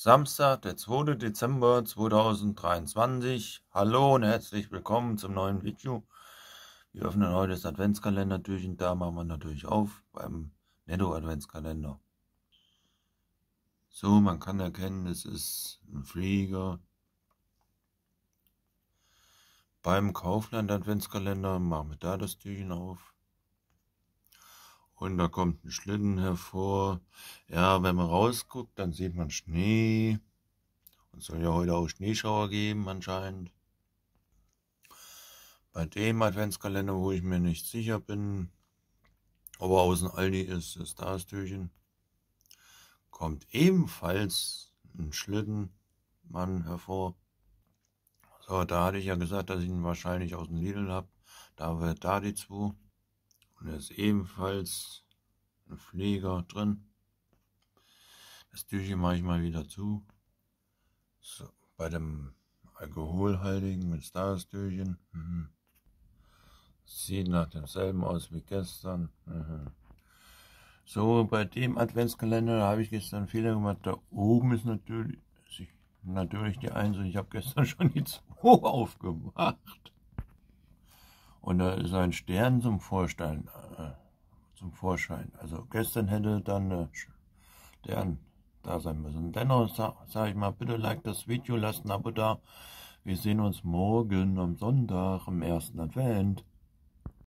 Samstag, der 2. Dezember 2023. Hallo und herzlich willkommen zum neuen Video. Wir öffnen heute das Adventskalender-Türchen. Da machen wir natürlich auf beim Netto Adventskalender. So, man kann erkennen, es ist ein Flieger. Beim Kaufland Adventskalender machen wir da das Türchen auf. Und da kommt ein Schlitten hervor. Ja, wenn man rausguckt, dann sieht man Schnee. Und soll ja heute auch Schneeschauer geben anscheinend. Bei dem Adventskalender, wo ich mir nicht sicher bin, ob er aus dem Aldi ist, ist das Türchen. Kommt ebenfalls ein Schlittenmann hervor. So, da hatte ich ja gesagt, dass ich ihn wahrscheinlich aus dem Lidl habe. Da wird da die zwei. Und da ist ebenfalls ein Pfleger drin. Das Türchen mache ich mal wieder zu. So, bei dem alkoholhaltigen mit Stars-Türchen. Mhm. Sieht nach demselben aus wie gestern. Mhm. So, bei dem Adventskalender habe ich gestern einen Fehler gemacht. Da oben ist natürlich, natürlich die Eins und ich habe gestern schon die 2 aufgemacht. Und da ist ein Stern zum Vorstein, äh, zum Vorschein. Also gestern hätte dann äh, Stern da sein müssen. Dennoch sage sag ich mal, bitte like das Video, lasst ein Abo da. Wir sehen uns morgen am Sonntag im ersten Advent.